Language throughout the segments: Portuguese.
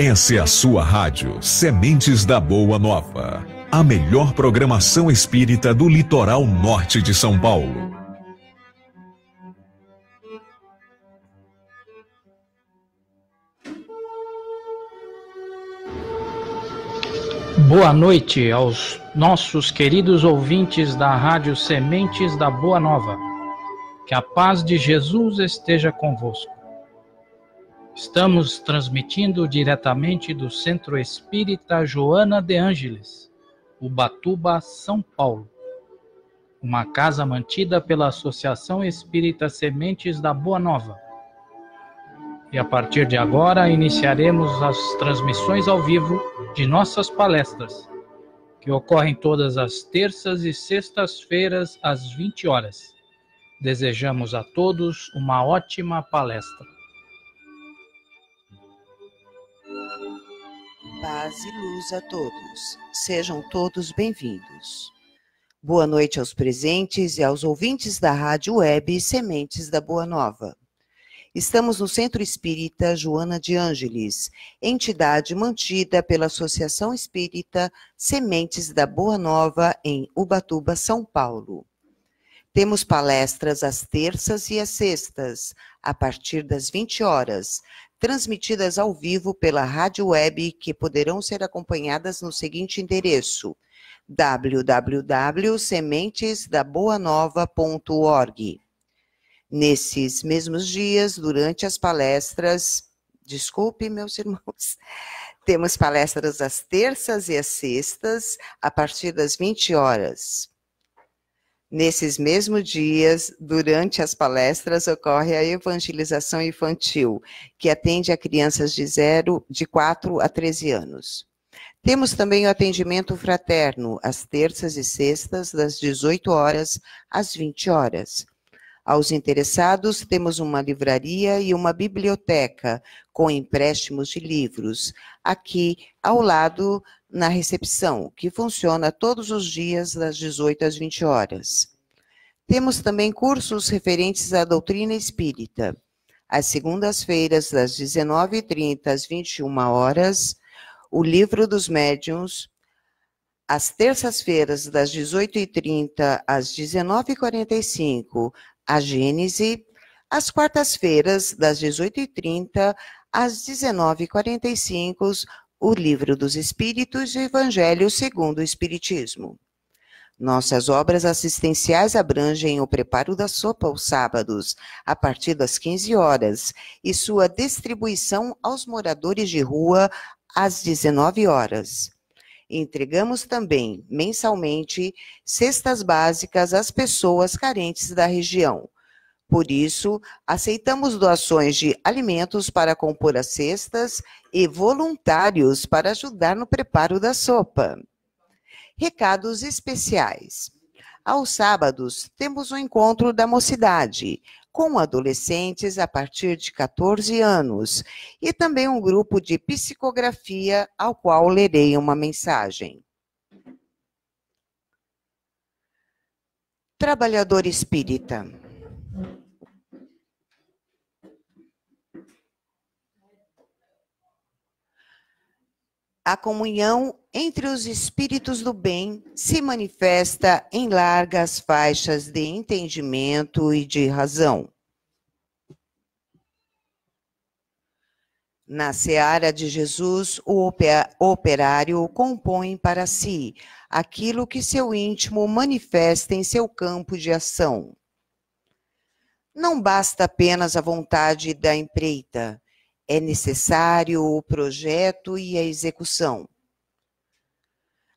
Essa é a sua rádio Sementes da Boa Nova, a melhor programação espírita do litoral norte de São Paulo. Boa noite aos nossos queridos ouvintes da Rádio Sementes da Boa Nova. Que a paz de Jesus esteja convosco. Estamos transmitindo diretamente do Centro Espírita Joana de Ângeles, Ubatuba, São Paulo. Uma casa mantida pela Associação Espírita Sementes da Boa Nova. E a partir de agora iniciaremos as transmissões ao vivo de nossas palestras, que ocorrem todas as terças e sextas-feiras às 20 horas. Desejamos a todos uma ótima palestra. Paz e luz a todos. Sejam todos bem-vindos. Boa noite aos presentes e aos ouvintes da Rádio Web Sementes da Boa Nova. Estamos no Centro Espírita Joana de Ângeles, entidade mantida pela Associação Espírita Sementes da Boa Nova em Ubatuba, São Paulo. Temos palestras às terças e às sextas, a partir das 20 horas, transmitidas ao vivo pela rádio web, que poderão ser acompanhadas no seguinte endereço: www.sementesdaboanova.org. Nesses mesmos dias, durante as palestras, desculpe, meus irmãos, temos palestras às terças e às sextas, a partir das 20 horas. Nesses mesmos dias, durante as palestras, ocorre a evangelização infantil, que atende a crianças de 0, de 4 a 13 anos. Temos também o atendimento fraterno, às terças e sextas, das 18 horas às 20 horas. Aos interessados, temos uma livraria e uma biblioteca com empréstimos de livros, aqui ao lado na recepção, que funciona todos os dias das 18 às 20 horas. Temos também cursos referentes à doutrina espírita, às segundas-feiras das 19h30 às 21 horas, o livro dos médiuns, às terças-feiras das 18h30 às 19h45, a Gênese, às quartas-feiras das 18h30 às 19h45, o Livro dos Espíritos e Evangelho segundo o Espiritismo. Nossas obras assistenciais abrangem o preparo da sopa aos sábados, a partir das 15 horas, e sua distribuição aos moradores de rua às 19 horas. Entregamos também, mensalmente, cestas básicas às pessoas carentes da região, por isso, aceitamos doações de alimentos para compor as cestas e voluntários para ajudar no preparo da sopa. Recados especiais. Aos sábados, temos o um encontro da mocidade, com adolescentes a partir de 14 anos, e também um grupo de psicografia ao qual lerei uma mensagem. Trabalhador espírita. A comunhão entre os espíritos do bem se manifesta em largas faixas de entendimento e de razão. Na seara de Jesus, o operário compõe para si aquilo que seu íntimo manifesta em seu campo de ação não basta apenas a vontade da empreita, é necessário o projeto e a execução.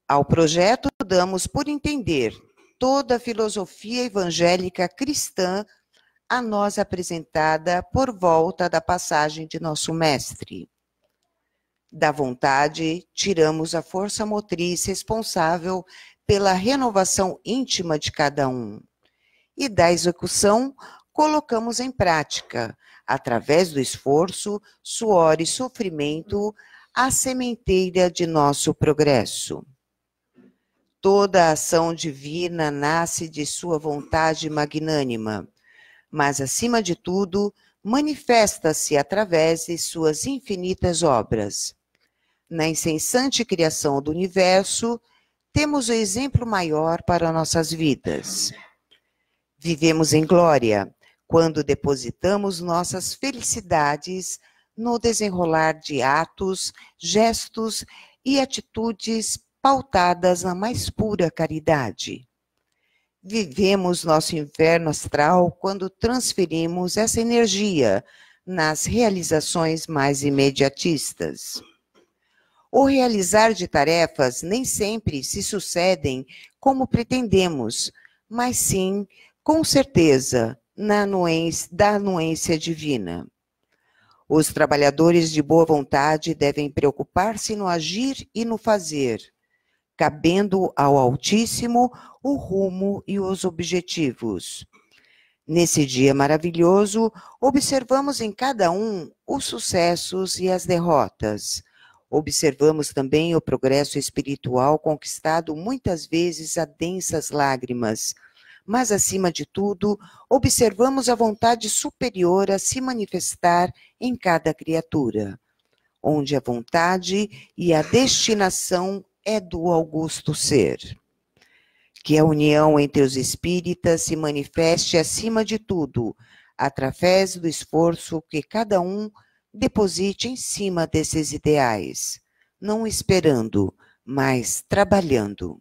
Ao projeto damos por entender toda a filosofia evangélica cristã a nós apresentada por volta da passagem de nosso mestre. Da vontade, tiramos a força motriz responsável pela renovação íntima de cada um. E da execução, colocamos em prática, através do esforço, suor e sofrimento, a sementeira de nosso progresso. Toda ação divina nasce de sua vontade magnânima, mas, acima de tudo, manifesta-se através de suas infinitas obras. Na incessante criação do universo, temos o exemplo maior para nossas vidas. Vivemos em glória, quando depositamos nossas felicidades no desenrolar de atos, gestos e atitudes pautadas na mais pura caridade. Vivemos nosso inferno astral quando transferimos essa energia nas realizações mais imediatistas. O realizar de tarefas nem sempre se sucedem como pretendemos, mas sim, com certeza, na anuência, da anuência divina. Os trabalhadores de boa vontade devem preocupar-se no agir e no fazer, cabendo ao Altíssimo o rumo e os objetivos. Nesse dia maravilhoso, observamos em cada um os sucessos e as derrotas. Observamos também o progresso espiritual conquistado muitas vezes a densas lágrimas mas, acima de tudo, observamos a vontade superior a se manifestar em cada criatura, onde a vontade e a destinação é do augusto ser. Que a união entre os espíritas se manifeste acima de tudo, através do esforço que cada um deposite em cima desses ideais, não esperando, mas trabalhando.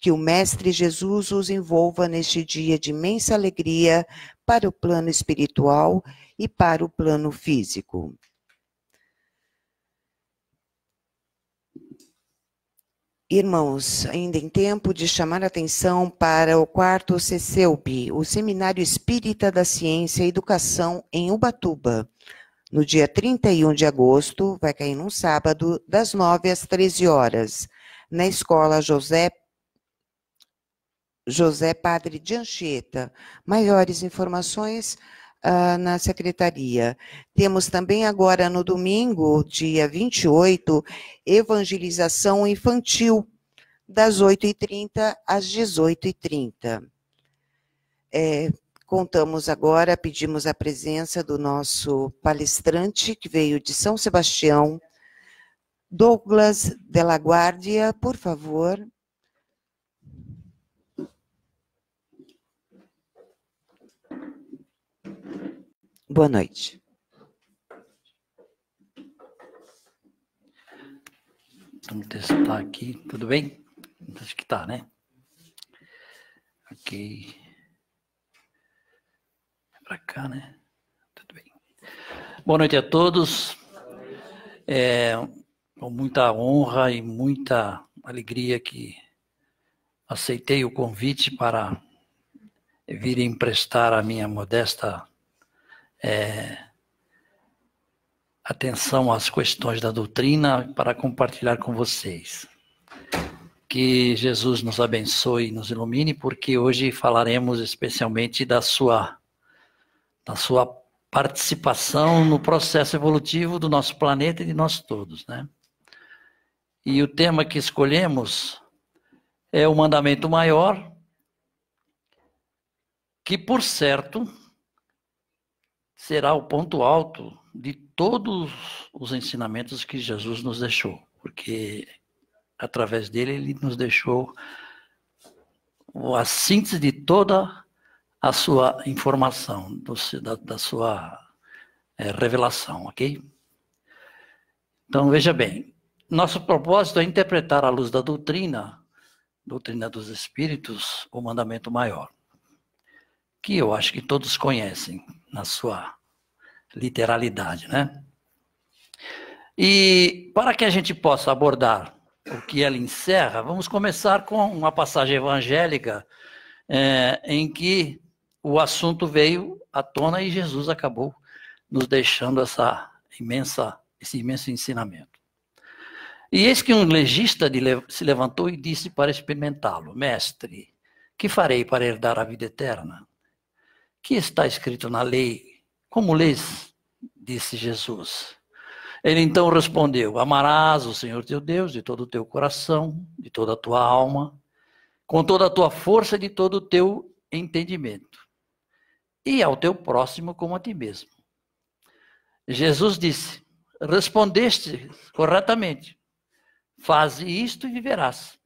Que o Mestre Jesus os envolva neste dia de imensa alegria para o plano espiritual e para o plano físico. Irmãos, ainda em tempo de chamar atenção para o quarto CCUB, o Seminário Espírita da Ciência e Educação em Ubatuba. No dia 31 de agosto, vai cair num sábado, das 9 às 13 horas, na Escola José José Padre de Anchieta. Maiores informações uh, na secretaria. Temos também agora no domingo, dia 28, evangelização infantil, das 8h30 às 18h30. É, contamos agora, pedimos a presença do nosso palestrante, que veio de São Sebastião, Douglas Della Guardia, por favor. Boa noite. Vamos testar aqui, tudo bem? Acho que tá, né? Ok. Para é pra cá, né? Tudo bem. Boa noite a todos. É, com muita honra e muita alegria que aceitei o convite para vir emprestar a minha modesta é, atenção às questões da doutrina para compartilhar com vocês. Que Jesus nos abençoe e nos ilumine, porque hoje falaremos especialmente da sua, da sua participação no processo evolutivo do nosso planeta e de nós todos, né? E o tema que escolhemos é o mandamento maior, que por certo será o ponto alto de todos os ensinamentos que Jesus nos deixou, porque através dele ele nos deixou a síntese de toda a sua informação, do, da, da, sua é, revelação, ok? Então veja bem, nosso propósito é interpretar à luz da doutrina, doutrina dos Espíritos, o mandamento maior que eu acho que todos conhecem na sua literalidade, né? E para que a gente possa abordar o que ela encerra, vamos começar com uma passagem evangélica é, em que o assunto veio à tona e Jesus acabou nos deixando essa imensa, esse imenso ensinamento. E eis que um legista se levantou e disse para experimentá-lo: Mestre, que farei para herdar a vida eterna? que está escrito na lei? Como lês? Disse Jesus. Ele então respondeu: Amarás o Senhor teu Deus de todo o teu coração, de toda a tua alma, com toda a tua força e de todo o teu entendimento, e ao teu próximo como a ti mesmo. Jesus disse: Respondeste corretamente, faze isto e viverás.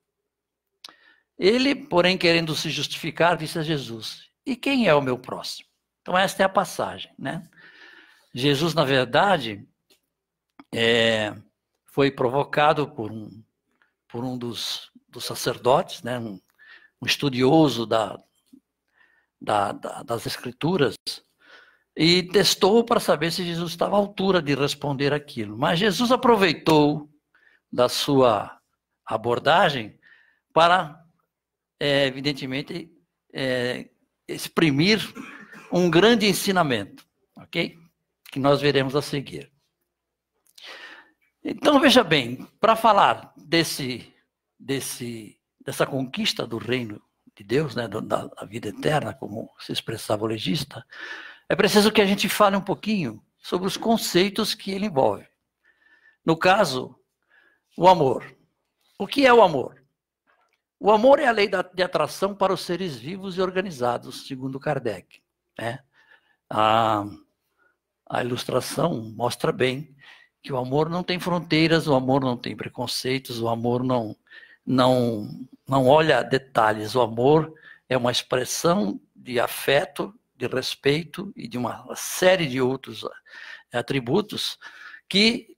Ele, porém, querendo se justificar, disse a Jesus: e quem é o meu próximo? Então, esta é a passagem. Né? Jesus, na verdade, é, foi provocado por um, por um dos, dos sacerdotes, né? um, um estudioso da, da, da, das Escrituras, e testou para saber se Jesus estava à altura de responder aquilo. Mas Jesus aproveitou da sua abordagem para, é, evidentemente, é, exprimir um grande ensinamento, ok? Que nós veremos a seguir. Então, veja bem, para falar desse, desse, dessa conquista do reino de Deus, né, da, da vida eterna, como se expressava o legista, é preciso que a gente fale um pouquinho sobre os conceitos que ele envolve. No caso, o amor. O que é o amor? O amor é a lei da, de atração para os seres vivos e organizados, segundo Kardec. Né? A, a ilustração mostra bem que o amor não tem fronteiras, o amor não tem preconceitos, o amor não, não, não olha detalhes. O amor é uma expressão de afeto, de respeito e de uma série de outros eh, atributos que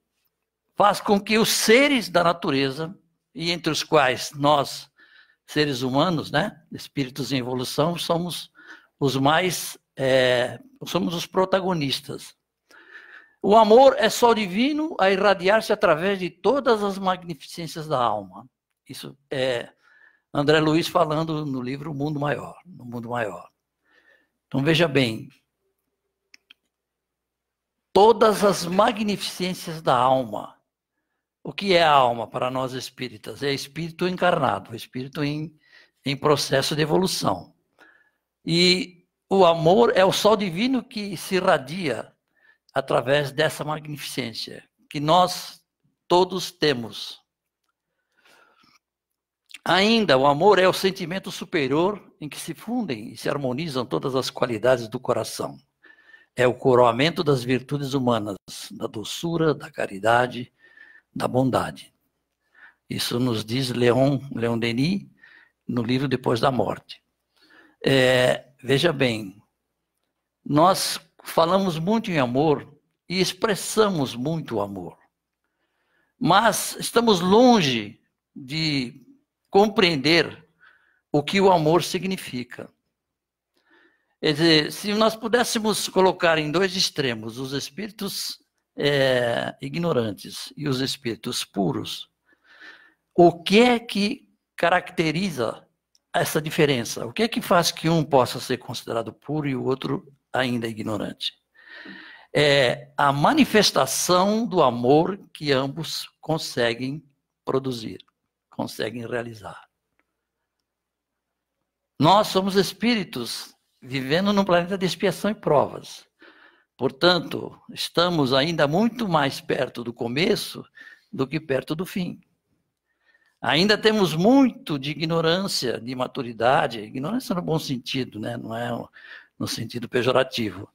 faz com que os seres da natureza, e entre os quais nós seres humanos, né, espíritos em evolução, somos os mais, é, somos os protagonistas. O amor é só divino a irradiar-se através de todas as magnificências da alma. Isso é André Luiz falando no livro Mundo Maior, no Mundo Maior. Então veja bem, todas as magnificências da alma o que é alma para nós espíritas? É espírito encarnado, é espírito em, em processo de evolução. E o amor é o sol divino que se irradia através dessa magnificência que nós todos temos. Ainda, o amor é o sentimento superior em que se fundem e se harmonizam todas as qualidades do coração. É o coroamento das virtudes humanas, da doçura, da caridade, da bondade. Isso nos diz Leon, Leon Denis no livro Depois da Morte. É, veja bem, nós falamos muito em amor e expressamos muito o amor, mas estamos longe de compreender o que o amor significa. Quer dizer, se nós pudéssemos colocar em dois extremos os espíritos é, ignorantes e os espíritos puros, o que é que caracteriza essa diferença? O que é que faz que um possa ser considerado puro e o outro ainda ignorante? É a manifestação do amor que ambos conseguem produzir, conseguem realizar. Nós somos espíritos vivendo num planeta de expiação e provas. Portanto, estamos ainda muito mais perto do começo do que perto do fim. Ainda temos muito de ignorância, de maturidade, ignorância no bom sentido, né? não é no sentido pejorativo.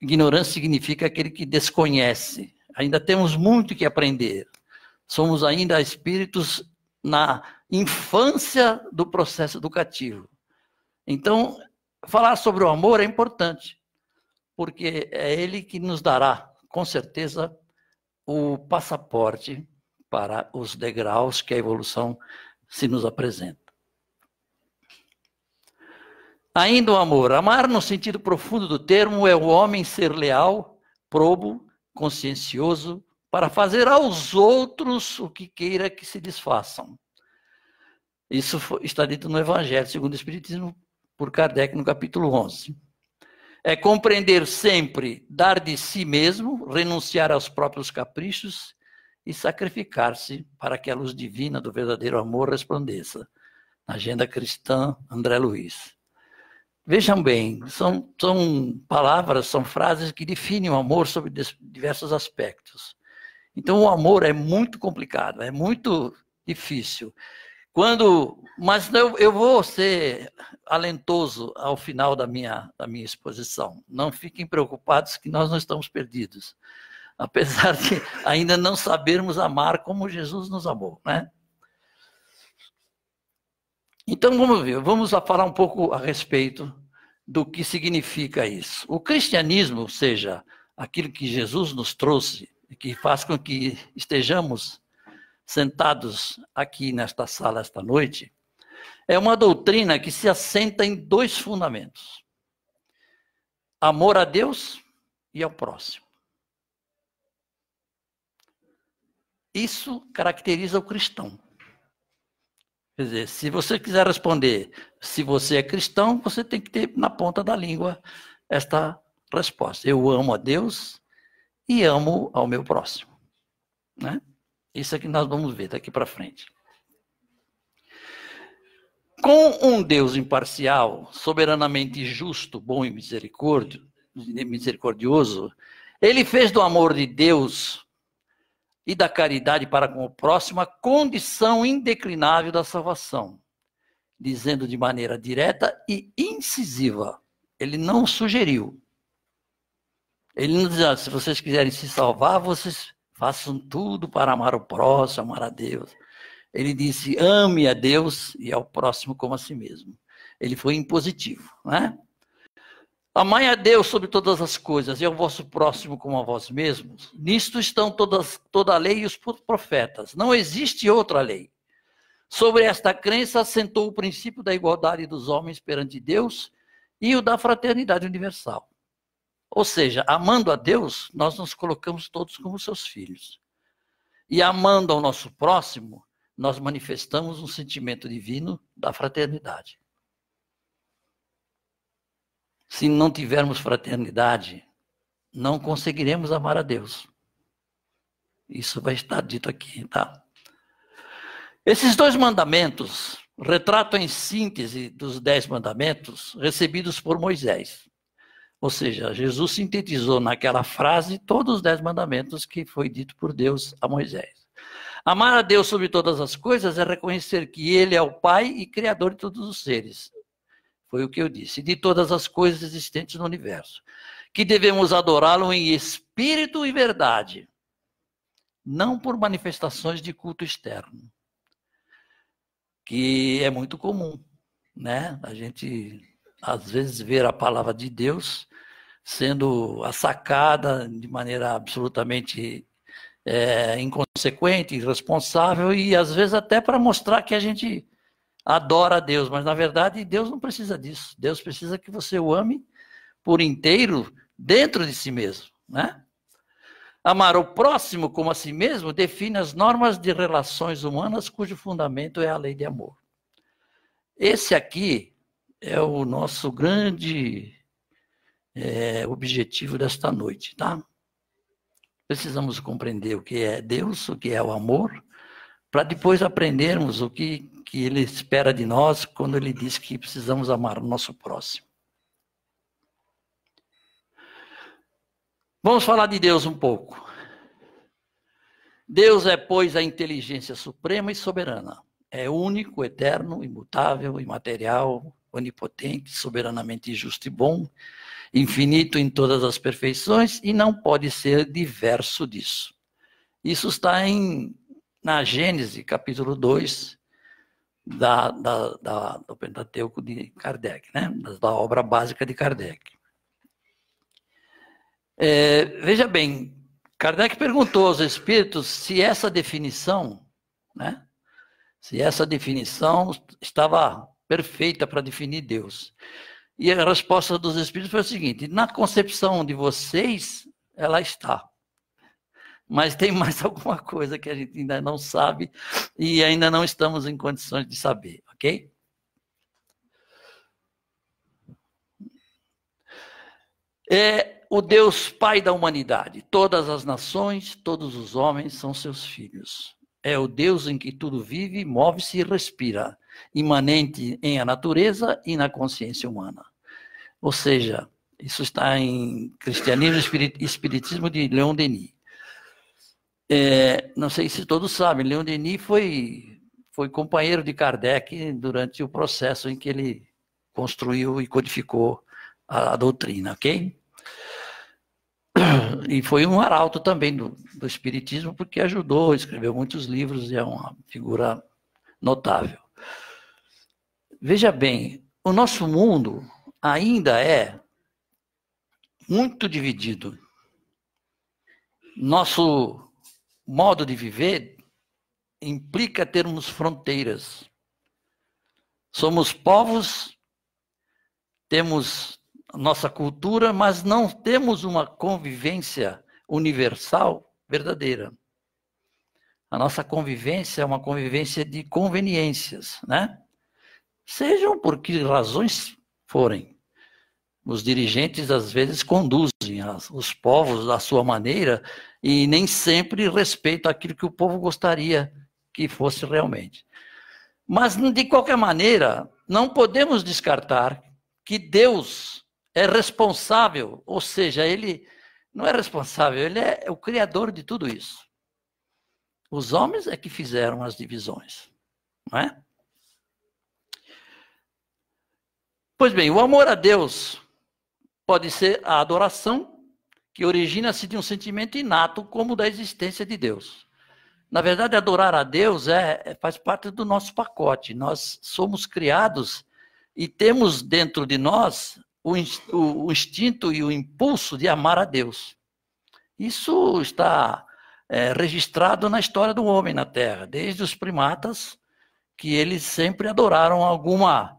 Ignorância significa aquele que desconhece. Ainda temos muito que aprender. Somos ainda espíritos na infância do processo educativo. Então, falar sobre o amor é importante, porque é ele que nos dará, com certeza, o passaporte para os degraus que a evolução se nos apresenta. Ainda o amor. Amar, no sentido profundo do termo, é o homem ser leal, probo, consciencioso, para fazer aos outros o que queira que se desfaçam. Isso está dito no Evangelho segundo o Espiritismo, por Kardec, no capítulo 11. É compreender sempre, dar de si mesmo, renunciar aos próprios caprichos e sacrificar-se para que a luz divina do verdadeiro amor resplandeça. Na agenda cristã, André Luiz. Vejam bem, são, são palavras, são frases que definem o amor sobre diversos aspectos. Então, o amor é muito complicado, é muito difícil. Quando, mas eu, eu vou ser alentoso ao final da minha, da minha exposição. Não fiquem preocupados que nós não estamos perdidos. Apesar de ainda não sabermos amar como Jesus nos amou, né? Então vamos ver, vamos falar um pouco a respeito do que significa isso. O cristianismo, ou seja, aquilo que Jesus nos trouxe, que faz com que estejamos sentados aqui nesta sala esta noite, é uma doutrina que se assenta em dois fundamentos: amor a Deus e ao próximo. Isso caracteriza o cristão. Quer dizer, se você quiser responder se você é cristão, você tem que ter na ponta da língua esta resposta. Eu amo a Deus e amo ao meu próximo. Né? Isso é que nós vamos ver daqui para frente. Com um Deus imparcial, soberanamente justo, bom e misericordioso, ele fez do amor de Deus e da caridade para com o próximo a condição indeclinável da salvação, dizendo de maneira direta e incisiva. Ele não sugeriu. Ele não diz, ah, se vocês quiserem se salvar, vocês Façam tudo para amar o próximo, amar a Deus. Ele disse: ame a Deus e ao próximo como a si mesmo. Ele foi impositivo, né? Amai a Deus sobre todas as coisas e ao vosso próximo como a vós mesmos. Nisto estão todas, toda a lei e os profetas. Não existe outra lei. Sobre esta crença assentou o princípio da igualdade dos homens perante Deus e o da fraternidade universal. Ou seja, amando a Deus, nós nos colocamos todos como seus filhos. E amando ao nosso próximo, nós manifestamos um sentimento divino da fraternidade. Se não tivermos fraternidade, não conseguiremos amar a Deus. Isso vai estar dito aqui, tá? Esses dois mandamentos retratam em síntese dos dez mandamentos recebidos por Moisés. Ou seja, Jesus sintetizou naquela frase todos os dez mandamentos que foi dito por Deus a Moisés. Amar a Deus sobre todas as coisas é reconhecer que Ele é o Pai e Criador de todos os seres. Foi o que eu disse, de todas as coisas existentes no universo. Que devemos adorá-lo em espírito e verdade, não por manifestações de culto externo, que é muito comum, né? A gente às vezes, ver a palavra de Deus sendo assacada de maneira absolutamente é, inconsequente, irresponsável e, às vezes, até para mostrar que a gente adora a Deus. Mas, na verdade, Deus não precisa disso. Deus precisa que você o ame por inteiro dentro de si mesmo, né? Amar o próximo como a si mesmo define as normas de relações humanas cujo fundamento é a lei de amor. Esse aqui é o nosso grande é, objetivo desta noite, tá? Precisamos compreender o que é Deus, o que é o amor, para depois aprendermos o que, que ele espera de nós quando ele diz que precisamos amar o nosso próximo. Vamos falar de Deus um pouco. Deus é, pois, a inteligência suprema e soberana. É único, eterno, imutável, imaterial, onipotente, soberanamente justo e bom, infinito em todas as perfeições e não pode ser diverso disso. Isso está em, na Gênese, capítulo 2, da, da, da, do Pentateuco de Kardec, né? da obra básica de Kardec. É, veja bem, Kardec perguntou aos espíritos se essa definição, né? se essa definição estava perfeita para definir Deus. E a resposta dos Espíritos foi o seguinte: na concepção de vocês, ela está. Mas tem mais alguma coisa que a gente ainda não sabe e ainda não estamos em condições de saber, ok? É o Deus Pai da humanidade. Todas as nações, todos os homens são seus filhos. É o Deus em que tudo vive, move-se e respira imanente em a natureza e na consciência humana. Ou seja, isso está em Cristianismo e Espiritismo de Leon Denis. É, não sei se todos sabem, Leon Denis foi, foi companheiro de Kardec durante o processo em que ele construiu e codificou a, a doutrina, ok? E foi um arauto também do, do Espiritismo, porque ajudou, escreveu muitos livros e é uma figura notável. Veja bem, o nosso mundo ainda é muito dividido. Nosso modo de viver implica termos fronteiras. Somos povos, temos nossa cultura, mas não temos uma convivência universal verdadeira. A nossa convivência é uma convivência de conveniências, né? Sejam por que razões forem. Os dirigentes, às vezes, conduzem os povos da sua maneira e nem sempre respeitam aquilo que o povo gostaria que fosse realmente. Mas, de qualquer maneira, não podemos descartar que Deus é responsável, ou seja, ele não é responsável, ele é o criador de tudo isso. Os homens é que fizeram as divisões, não é? Pois bem, o amor a Deus pode ser a adoração que origina-se de um sentimento inato como da existência de Deus. Na verdade, adorar a Deus é, é, faz parte do nosso pacote. Nós somos criados e temos dentro de nós o, o, o instinto e o impulso de amar a Deus. Isso está é, registrado na história do homem na Terra, desde os primatas, que eles sempre adoraram alguma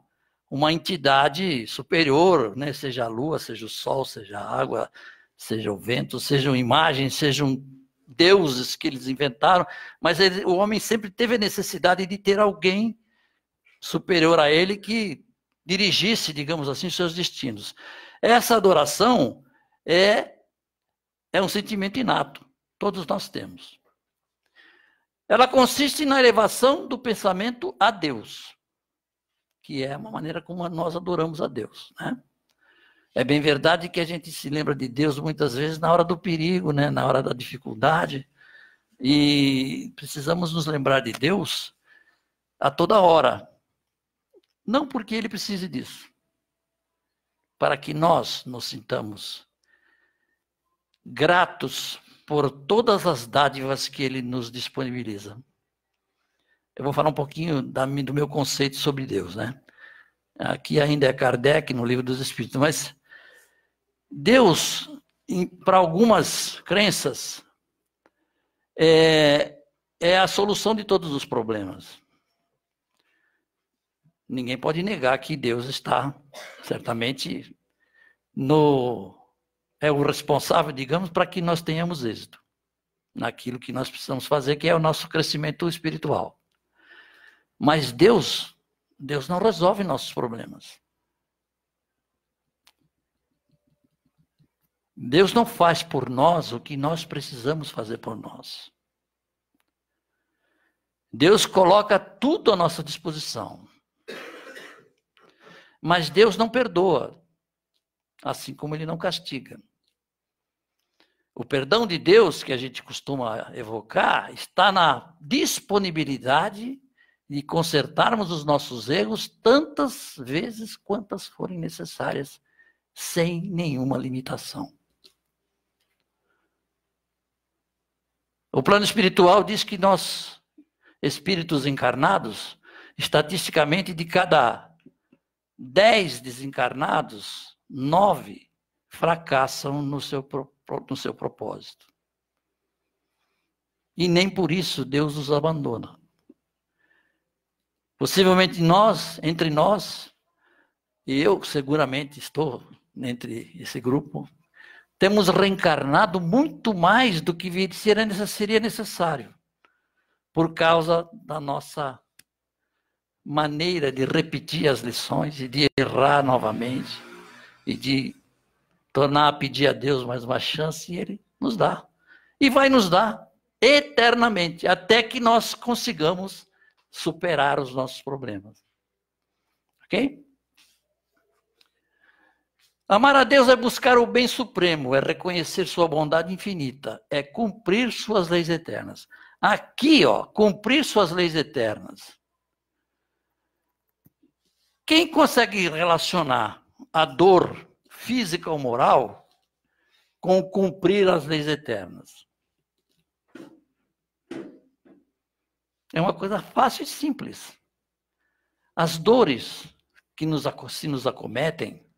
uma entidade superior, né? seja a lua, seja o sol, seja a água, seja o vento, sejam imagens, sejam deuses que eles inventaram, mas ele, o homem sempre teve a necessidade de ter alguém superior a ele que dirigisse, digamos assim, seus destinos. Essa adoração é, é um sentimento inato, todos nós temos. Ela consiste na elevação do pensamento a Deus que é uma maneira como nós adoramos a Deus, né? É bem verdade que a gente se lembra de Deus muitas vezes na hora do perigo, né? na hora da dificuldade. E precisamos nos lembrar de Deus a toda hora. Não porque ele precise disso, para que nós nos sintamos gratos por todas as dádivas que ele nos disponibiliza eu vou falar um pouquinho da, do meu conceito sobre Deus, né? Aqui ainda é Kardec no Livro dos Espíritos, mas Deus, para algumas crenças, é, é a solução de todos os problemas. Ninguém pode negar que Deus está, certamente, no é o responsável, digamos, para que nós tenhamos êxito naquilo que nós precisamos fazer, que é o nosso crescimento espiritual. Mas Deus, Deus não resolve nossos problemas. Deus não faz por nós o que nós precisamos fazer por nós. Deus coloca tudo à nossa disposição. Mas Deus não perdoa, assim como ele não castiga. O perdão de Deus que a gente costuma evocar está na disponibilidade de consertarmos os nossos erros tantas vezes quantas forem necessárias, sem nenhuma limitação. O plano espiritual diz que nós, espíritos encarnados, estatisticamente de cada dez desencarnados, nove fracassam no seu, no seu propósito. E nem por isso Deus os abandona. Possivelmente nós, entre nós, e eu seguramente estou entre esse grupo, temos reencarnado muito mais do que seria necessário, por causa da nossa maneira de repetir as lições e de errar novamente e de tornar a pedir a Deus mais uma chance e Ele nos dá. E vai nos dar eternamente, até que nós consigamos superar os nossos problemas. Ok? Amar a Deus é buscar o bem supremo, é reconhecer sua bondade infinita, é cumprir suas leis eternas. Aqui, ó, cumprir suas leis eternas. Quem consegue relacionar a dor física ou moral com cumprir as leis eternas? É uma coisa fácil e simples. As dores que nos, se nos acometem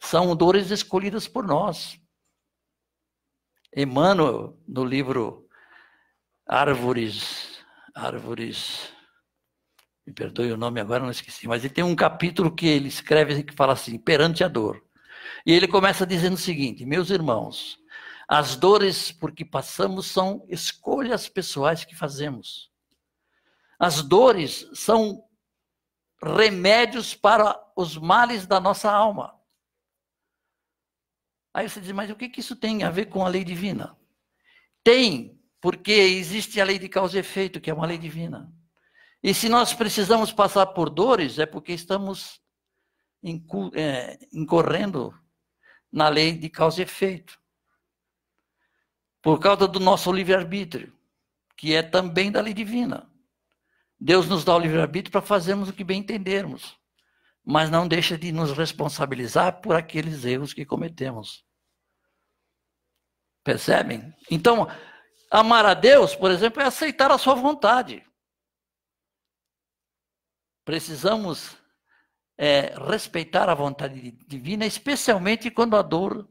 são dores escolhidas por nós. Emmanuel, no livro Árvores, Árvores, me perdoe o nome agora, não esqueci, mas ele tem um capítulo que ele escreve que fala assim, perante a dor. E ele começa dizendo o seguinte, meus irmãos, as dores por que passamos são escolhas pessoais que fazemos. As dores são remédios para os males da nossa alma. Aí você diz, mas o que, que isso tem a ver com a lei divina? Tem, porque existe a lei de causa e efeito, que é uma lei divina. E se nós precisamos passar por dores, é porque estamos é, incorrendo na lei de causa e efeito. Por causa do nosso livre-arbítrio, que é também da lei divina. Deus nos dá o livre-arbítrio para fazermos o que bem entendermos, mas não deixa de nos responsabilizar por aqueles erros que cometemos. Percebem? Então, amar a Deus, por exemplo, é aceitar a sua vontade. Precisamos é, respeitar a vontade divina, especialmente quando a dor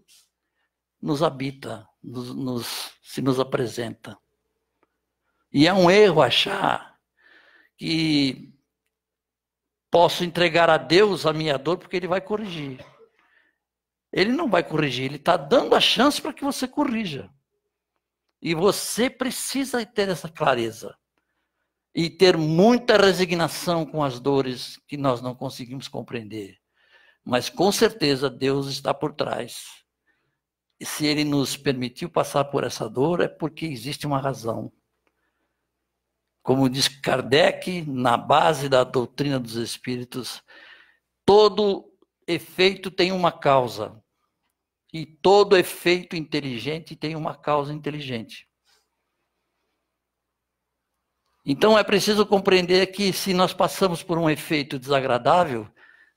nos habita, nos, nos, se nos apresenta. E é um erro achar que posso entregar a Deus a minha dor porque Ele vai corrigir. Ele não vai corrigir, Ele está dando a chance para que você corrija. E você precisa ter essa clareza e ter muita resignação com as dores que nós não conseguimos compreender. Mas com certeza Deus está por trás. E se Ele nos permitiu passar por essa dor, é porque existe uma razão. Como diz Kardec, na base da doutrina dos espíritos, todo efeito tem uma causa. E todo efeito inteligente tem uma causa inteligente. Então é preciso compreender que se nós passamos por um efeito desagradável,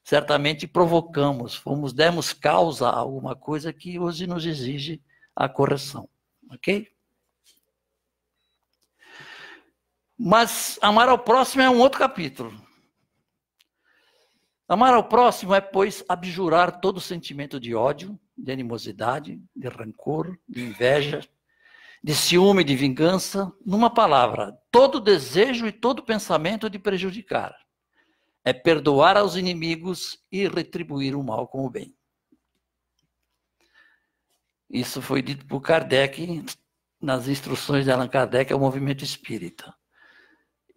certamente provocamos, fomos demos causa a alguma coisa que hoje nos exige a correção, OK? Mas amar ao próximo é um outro capítulo. Amar ao próximo é, pois, abjurar todo sentimento de ódio, de animosidade, de rancor, de inveja, de ciúme, de vingança, numa palavra, todo desejo e todo pensamento de prejudicar. É perdoar aos inimigos e retribuir o mal com o bem. Isso foi dito por Kardec nas instruções de Allan Kardec ao movimento espírita.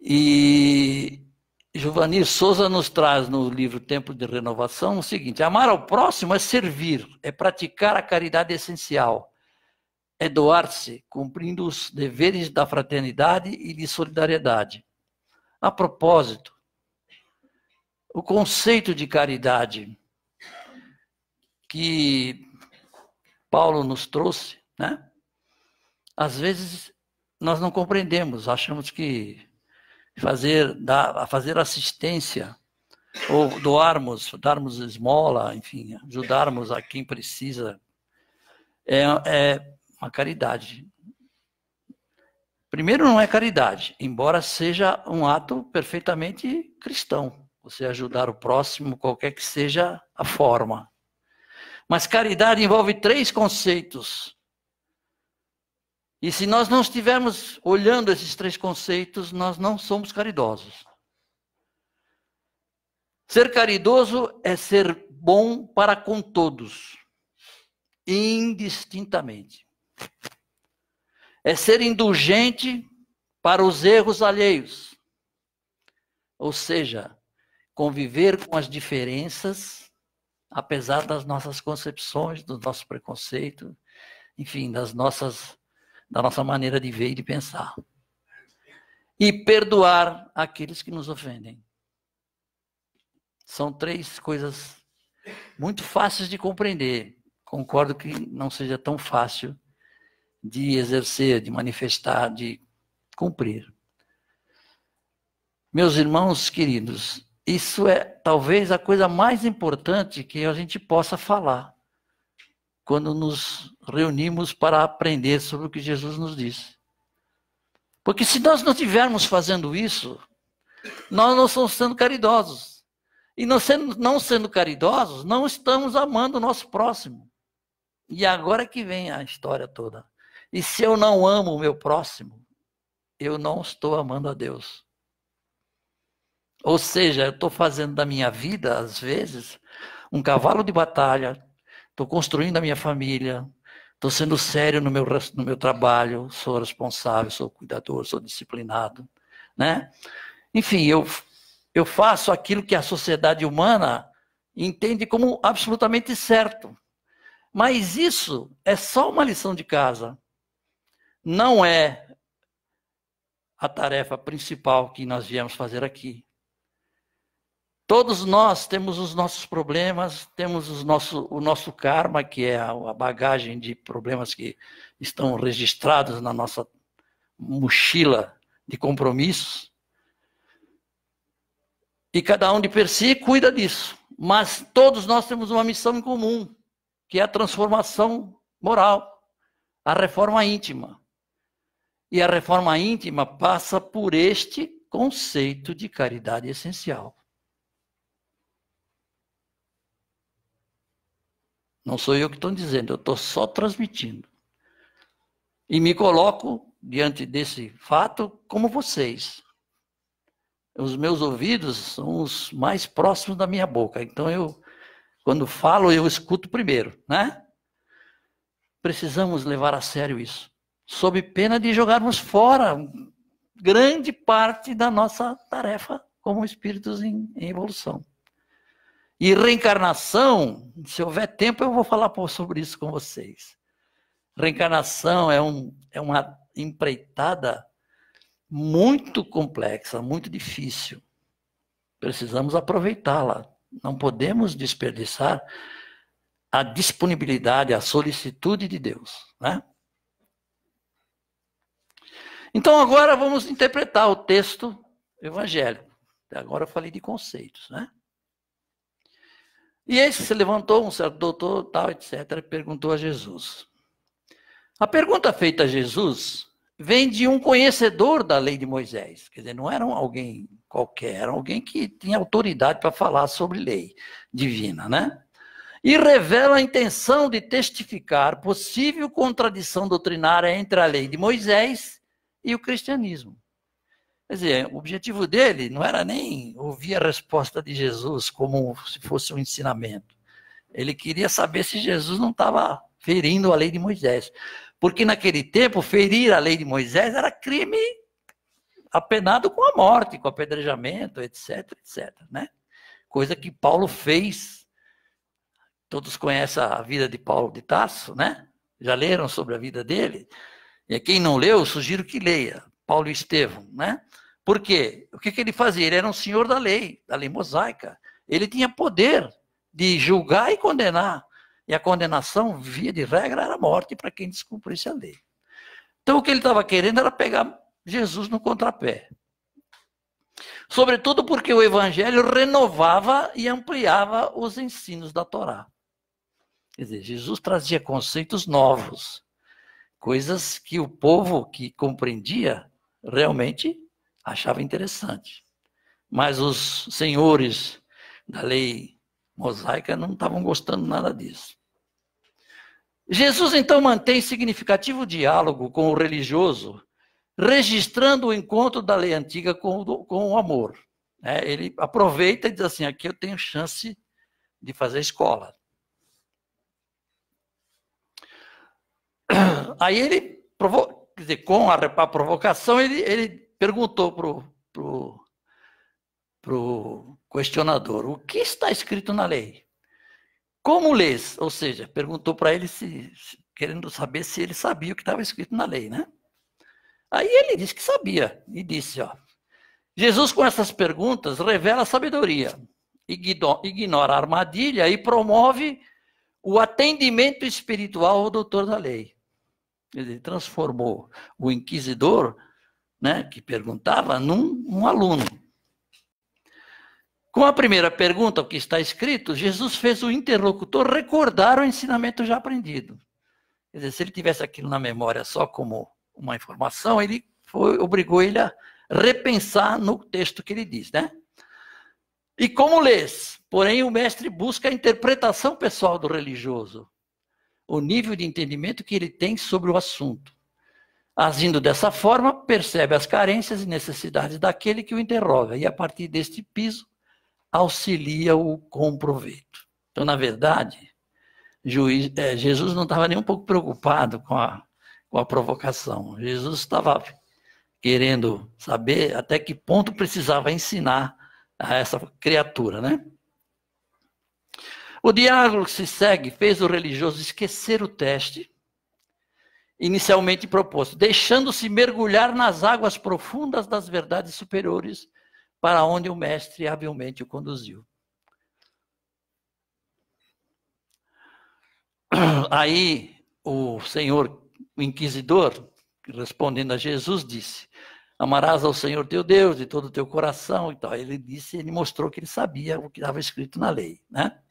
E Giovanni Souza nos traz no livro Tempo de Renovação o seguinte: amar ao próximo é servir, é praticar a caridade essencial, é doar-se, cumprindo os deveres da fraternidade e de solidariedade. A propósito, o conceito de caridade que Paulo nos trouxe, né? Às vezes nós não compreendemos, achamos que fazer, dar, fazer assistência, ou doarmos, darmos esmola, enfim, ajudarmos a quem precisa, é, é uma caridade. Primeiro, não é caridade, embora seja um ato perfeitamente cristão, você ajudar o próximo, qualquer que seja a forma. Mas caridade envolve três conceitos e se nós não estivermos olhando esses três conceitos, nós não somos caridosos. Ser caridoso é ser bom para com todos, indistintamente. É ser indulgente para os erros alheios. Ou seja, conviver com as diferenças, apesar das nossas concepções, do nosso preconceito, enfim, das nossas da nossa maneira de ver e de pensar. E perdoar aqueles que nos ofendem. São três coisas muito fáceis de compreender. Concordo que não seja tão fácil de exercer, de manifestar, de cumprir. Meus irmãos queridos, isso é talvez a coisa mais importante que a gente possa falar quando nos reunimos para aprender sobre o que Jesus nos disse. Porque se nós não estivermos fazendo isso, nós não estamos sendo caridosos. E não sendo, não sendo caridosos, não estamos amando o nosso próximo. E agora que vem a história toda. E se eu não amo o meu próximo, eu não estou amando a Deus. Ou seja, eu estou fazendo da minha vida, às vezes, um cavalo de batalha estou construindo a minha família, estou sendo sério no meu, no meu trabalho, sou responsável, sou cuidador, sou disciplinado, né? Enfim, eu, eu faço aquilo que a sociedade humana entende como absolutamente certo. Mas isso é só uma lição de casa. Não é a tarefa principal que nós viemos fazer aqui. Todos nós temos os nossos problemas, temos os nosso, o nosso karma, que é a bagagem de problemas que estão registrados na nossa mochila de compromissos. E cada um de per si cuida disso. Mas todos nós temos uma missão em comum, que é a transformação moral, a reforma íntima. E a reforma íntima passa por este conceito de caridade essencial. Não sou eu que estou dizendo, eu estou só transmitindo. E me coloco diante desse fato como vocês. Os meus ouvidos são os mais próximos da minha boca. Então eu, quando falo, eu escuto primeiro, né? Precisamos levar a sério isso, sob pena de jogarmos fora grande parte da nossa tarefa como espíritos em, em evolução. E reencarnação, se houver tempo, eu vou falar sobre isso com vocês. Reencarnação é, um, é uma empreitada muito complexa, muito difícil. Precisamos aproveitá-la. Não podemos desperdiçar a disponibilidade, a solicitude de Deus. Né? Então, agora vamos interpretar o texto evangélico. Agora eu falei de conceitos, né? E esse se levantou, um certo doutor, tal, etc., e perguntou a Jesus. A pergunta feita a Jesus vem de um conhecedor da lei de Moisés. Quer dizer, não era alguém qualquer, era alguém que tinha autoridade para falar sobre lei divina, né? E revela a intenção de testificar possível contradição doutrinária entre a lei de Moisés e o cristianismo. Quer dizer, o objetivo dele não era nem ouvir a resposta de Jesus como se fosse um ensinamento. Ele queria saber se Jesus não estava ferindo a lei de Moisés. Porque naquele tempo, ferir a lei de Moisés era crime apenado com a morte, com apedrejamento, etc, etc. Né? Coisa que Paulo fez. Todos conhecem a vida de Paulo de Tarso, né? Já leram sobre a vida dele? E quem não leu, sugiro que leia. Paulo e Estevão, né? Porque o que, que ele fazia? Ele era um senhor da lei, da lei mosaica. Ele tinha poder de julgar e condenar. E a condenação, via de regra, era morte para quem descumprisse a lei. Então o que ele estava querendo era pegar Jesus no contrapé. Sobretudo porque o evangelho renovava e ampliava os ensinos da Torá. Quer dizer, Jesus trazia conceitos novos, coisas que o povo que compreendia realmente achava interessante. Mas os senhores da lei mosaica não estavam gostando nada disso. Jesus então mantém significativo diálogo com o religioso, registrando o encontro da lei antiga com, com o amor. É, ele aproveita e diz assim: aqui eu tenho chance de fazer escola. Aí ele quer dizer, com a, a provocação, ele, ele perguntou pro, pro, pro questionador, o que está escrito na lei? Como lês? Ou seja, perguntou para ele se, querendo saber se ele sabia o que estava escrito na lei, né? Aí ele disse que sabia e disse, ó, Jesus com essas perguntas revela sabedoria, ignora a armadilha e promove o atendimento espiritual ao doutor da lei. Ele transformou o inquisidor né, que perguntava num um aluno. Com a primeira pergunta, o que está escrito, Jesus fez o interlocutor recordar o ensinamento já aprendido. Quer dizer, se ele tivesse aquilo na memória só como uma informação, ele foi, obrigou ele a repensar no texto que ele diz, né? E como lês? Porém, o mestre busca a interpretação pessoal do religioso, o nível de entendimento que ele tem sobre o assunto. Agindo dessa forma, percebe as carências e necessidades daquele que o interroga e, a partir deste piso, auxilia-o com proveito. Então, na verdade, juiz, é, Jesus não estava nem um pouco preocupado com a, com a provocação. Jesus estava querendo saber até que ponto precisava ensinar a essa criatura, né? O diálogo que se segue fez o religioso esquecer o teste inicialmente proposto, deixando-se mergulhar nas águas profundas das verdades superiores para onde o mestre habilmente o conduziu. Aí o senhor o inquisidor, respondendo a Jesus, disse: Amarás ao Senhor teu Deus de todo o teu coração e então, tal. Ele disse, ele mostrou que ele sabia o que estava escrito na lei, né?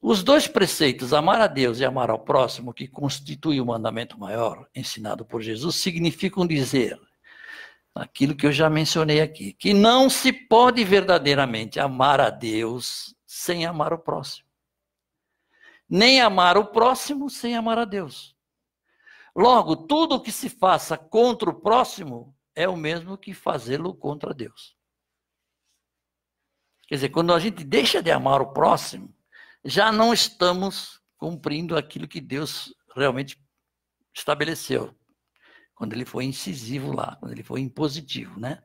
Os dois preceitos, amar a Deus e amar ao próximo, que constitui o mandamento maior ensinado por Jesus, significam dizer aquilo que eu já mencionei aqui, que não se pode verdadeiramente amar a Deus sem amar o próximo. Nem amar o próximo sem amar a Deus. Logo, tudo o que se faça contra o próximo é o mesmo que fazê-lo contra Deus. Quer dizer, quando a gente deixa de amar o próximo, já não estamos cumprindo aquilo que Deus realmente estabeleceu, quando ele foi incisivo lá, quando ele foi impositivo, né?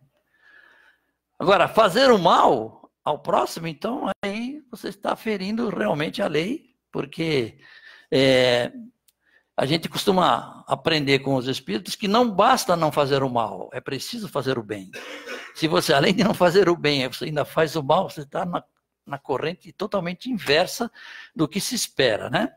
Agora, fazer o mal ao próximo, então, aí você está ferindo realmente a lei, porque é, a gente costuma aprender com os espíritos que não basta não fazer o mal, é preciso fazer o bem. Se você, além de não fazer o bem, você ainda faz o mal, você está na na corrente totalmente inversa do que se espera, né?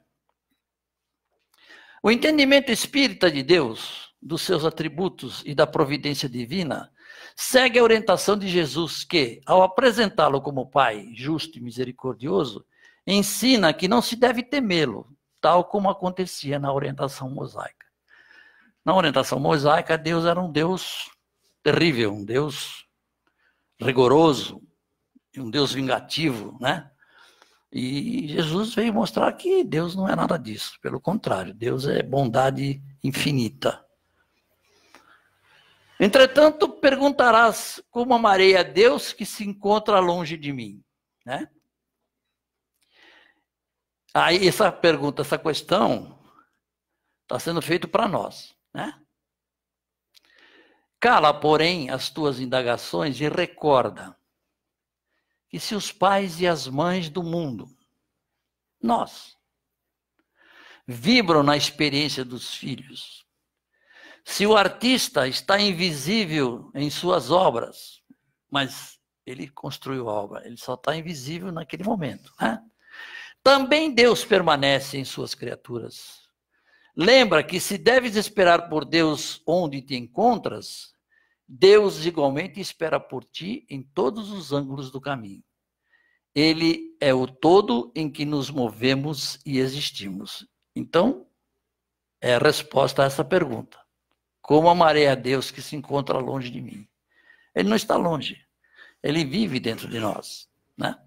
O entendimento espírita de Deus, dos seus atributos e da providência divina, segue a orientação de Jesus que, ao apresentá-lo como Pai justo e misericordioso, ensina que não se deve temê-lo, tal como acontecia na orientação mosaica. Na orientação mosaica, Deus era um Deus terrível, um Deus rigoroso, um Deus vingativo, né? E Jesus veio mostrar que Deus não é nada disso, pelo contrário, Deus é bondade infinita. Entretanto, perguntarás como amarei a Deus que se encontra longe de mim, né? Aí essa pergunta, essa questão está sendo feita para nós, né? Cala, porém, as tuas indagações e recorda e se os pais e as mães do mundo, nós, vibram na experiência dos filhos, se o artista está invisível em suas obras, mas ele construiu a obra, ele só está invisível naquele momento. Né? Também Deus permanece em suas criaturas. Lembra que se deves esperar por Deus onde te encontras, Deus igualmente espera por ti em todos os ângulos do caminho ele é o todo em que nos movemos e existimos. Então, é a resposta a essa pergunta. Como amarei a Deus que se encontra longe de mim? Ele não está longe. Ele vive dentro de nós, né?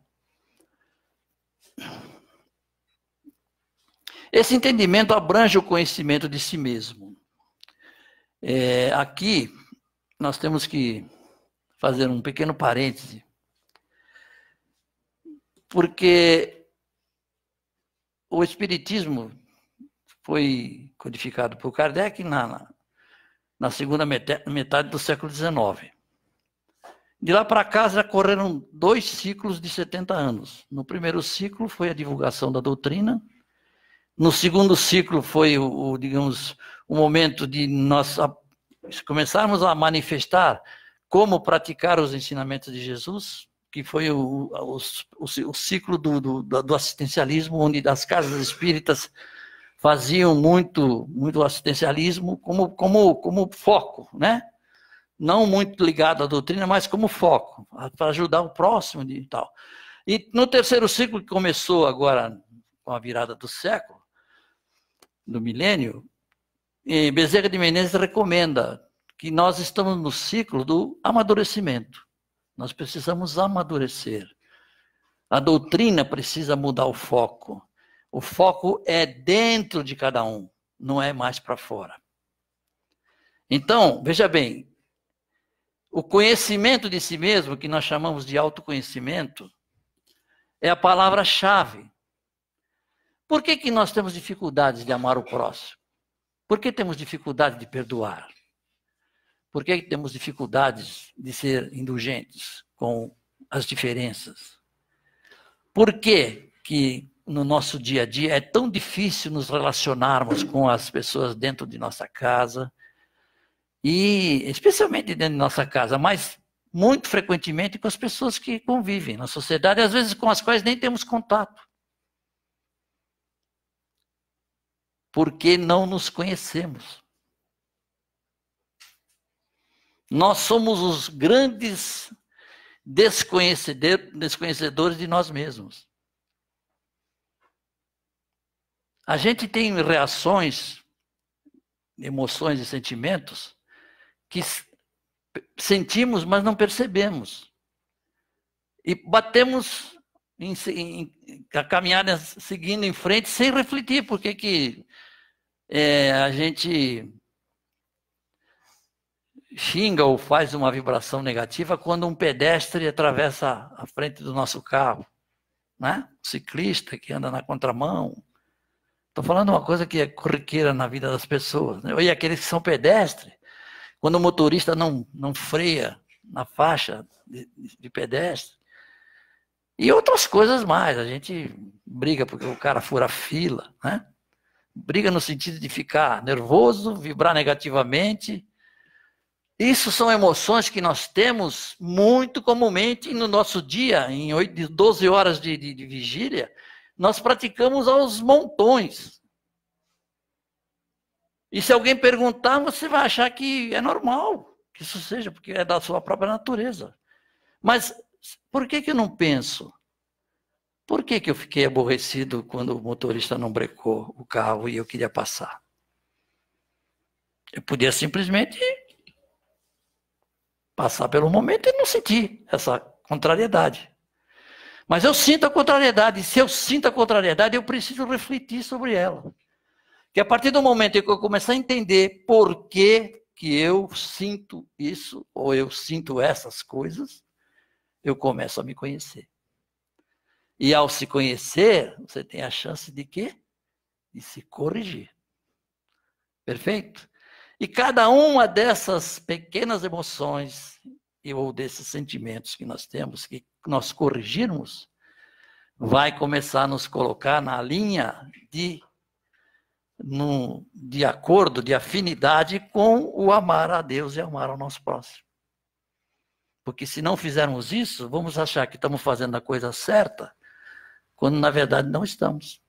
Esse entendimento abrange o conhecimento de si mesmo. É, aqui nós temos que fazer um pequeno parêntese porque o Espiritismo foi codificado por Kardec na, na segunda metade do século XIX. De lá para cá já correram dois ciclos de 70 anos. No primeiro ciclo foi a divulgação da doutrina, no segundo ciclo foi o, o digamos, o momento de nós começarmos a manifestar como praticar os ensinamentos de Jesus, que foi o, o, o, ciclo do, do, do, assistencialismo, onde as casas espíritas faziam muito, muito assistencialismo como, como, como foco, né? Não muito ligado à doutrina, mas como foco, para ajudar o próximo e tal. E no terceiro ciclo, que começou agora com a virada do século, do milênio, Bezerra de Menezes recomenda que nós estamos no ciclo do amadurecimento. Nós precisamos amadurecer. A doutrina precisa mudar o foco. O foco é dentro de cada um, não é mais para fora. Então, veja bem, o conhecimento de si mesmo, que nós chamamos de autoconhecimento, é a palavra-chave. Por que, que nós temos dificuldades de amar o próximo? Por que temos dificuldade de perdoar? Por que temos dificuldades de ser indulgentes com as diferenças? Por que, que no nosso dia a dia é tão difícil nos relacionarmos com as pessoas dentro de nossa casa e especialmente dentro de nossa casa, mas muito frequentemente com as pessoas que convivem na sociedade, às vezes com as quais nem temos contato. Porque não nos conhecemos. Nós somos os grandes desconhecedores de nós mesmos. A gente tem reações, emoções e sentimentos que sentimos, mas não percebemos. E batemos em, em, a caminhada seguindo em frente sem refletir por que, que é, a gente xinga ou faz uma vibração negativa quando um pedestre atravessa a frente do nosso carro, né? ciclista que anda na contramão. Estou falando uma coisa que é corriqueira na vida das pessoas. Né? E aqueles que são pedestres, quando o motorista não, não freia na faixa de, de pedestre. E outras coisas mais. A gente briga porque o cara fura a fila, né? Briga no sentido de ficar nervoso, vibrar negativamente, isso são emoções que nós temos muito comumente no nosso dia, em 8, 12 horas de, de, de vigília, nós praticamos aos montões. E se alguém perguntar, você vai achar que é normal que isso seja, porque é da sua própria natureza. Mas por que, que eu não penso? Por que, que eu fiquei aborrecido quando o motorista não brecou o carro e eu queria passar? Eu podia simplesmente passar pelo momento e não sentir essa contrariedade. Mas eu sinto a contrariedade, e se eu sinto a contrariedade, eu preciso refletir sobre ela. Que a partir do momento em que eu começar a entender por que, que eu sinto isso, ou eu sinto essas coisas, eu começo a me conhecer. E ao se conhecer, você tem a chance de quê? De se corrigir. Perfeito? E cada uma dessas pequenas emoções ou desses sentimentos que nós temos, que nós corrigirmos, vai começar a nos colocar na linha de, no, de acordo, de afinidade com o amar a Deus e amar ao nosso próximo. Porque se não fizermos isso, vamos achar que estamos fazendo a coisa certa, quando na verdade não estamos.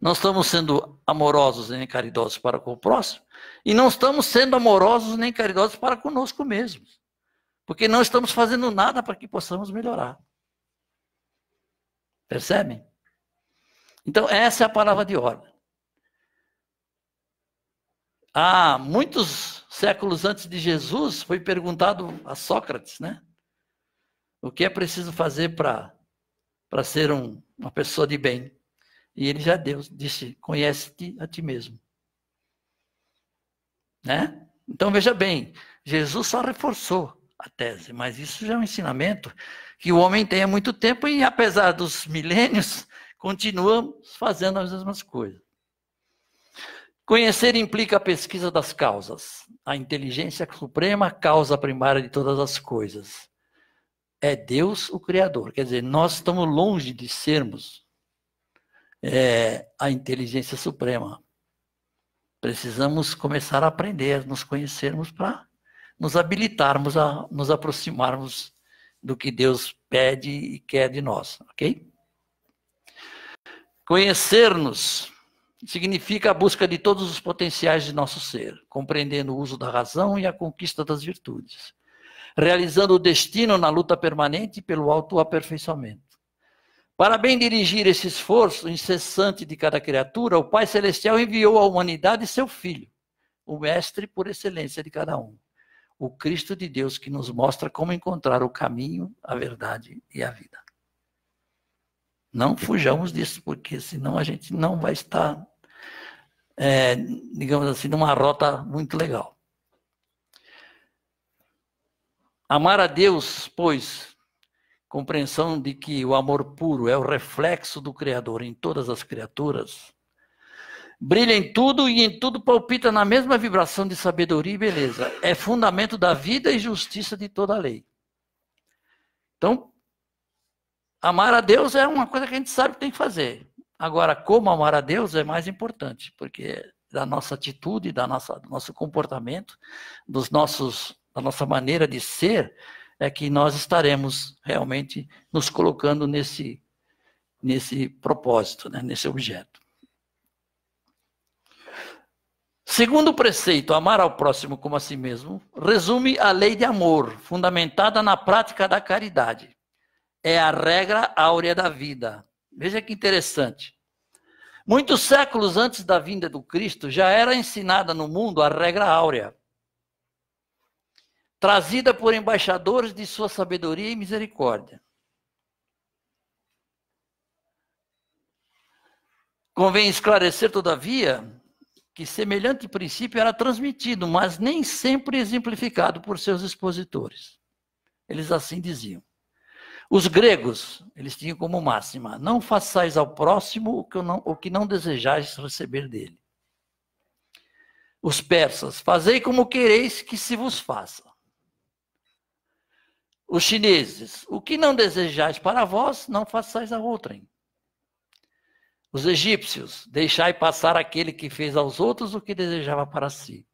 Não estamos sendo amorosos nem caridosos para com o próximo, e não estamos sendo amorosos nem caridosos para conosco mesmos, porque não estamos fazendo nada para que possamos melhorar. Percebem? Então, essa é a palavra de ordem. Há muitos séculos antes de Jesus, foi perguntado a Sócrates, né? O que é preciso fazer para ser um, uma pessoa de bem? E ele já deu, disse: Conhece-te a ti mesmo. Né? Então veja bem, Jesus só reforçou a tese, mas isso já é um ensinamento que o homem tem há muito tempo e, apesar dos milênios, continuamos fazendo as mesmas coisas. Conhecer implica a pesquisa das causas. A inteligência suprema, causa primária de todas as coisas. É Deus o Criador. Quer dizer, nós estamos longe de sermos é, a inteligência suprema. Precisamos começar a aprender, nos conhecermos para nos habilitarmos a nos aproximarmos do que Deus pede e quer de nós, ok? Conhecer-nos significa a busca de todos os potenciais de nosso ser, compreendendo o uso da razão e a conquista das virtudes, realizando o destino na luta permanente pelo autoaperfeiçoamento. Para bem dirigir esse esforço incessante de cada criatura, o Pai Celestial enviou à humanidade seu Filho, o Mestre por excelência de cada um, o Cristo de Deus que nos mostra como encontrar o caminho, a verdade e a vida. Não fujamos disso, porque senão a gente não vai estar, é, digamos assim, numa rota muito legal. Amar a Deus, pois, compreensão de que o amor puro é o reflexo do Criador em todas as criaturas, brilha em tudo e em tudo palpita na mesma vibração de sabedoria e beleza. É fundamento da vida e justiça de toda a lei. Então, amar a Deus é uma coisa que a gente sabe que tem que fazer. Agora, como amar a Deus é mais importante, porque da nossa atitude, da nossa, do nosso comportamento, dos nossos, da nossa maneira de ser, é que nós estaremos realmente nos colocando nesse, nesse propósito, né, nesse objeto. Segundo preceito, amar ao próximo como a si mesmo, resume a lei de amor, fundamentada na prática da caridade. É a regra áurea da vida. Veja que interessante. Muitos séculos antes da vinda do Cristo, já era ensinada no mundo a regra áurea, trazida por embaixadores de sua sabedoria e misericórdia. Convém esclarecer, todavia, que semelhante princípio era transmitido, mas nem sempre exemplificado por seus expositores. Eles assim diziam. Os gregos, eles tinham como máxima: não façais ao próximo o que não, o que não desejais receber dele. Os persas, fazei como quereis que se vos faça. Os chineses, o que não desejais para vós, não façais a outrem. Os egípcios, deixai passar aquele que fez aos outros o que desejava para si.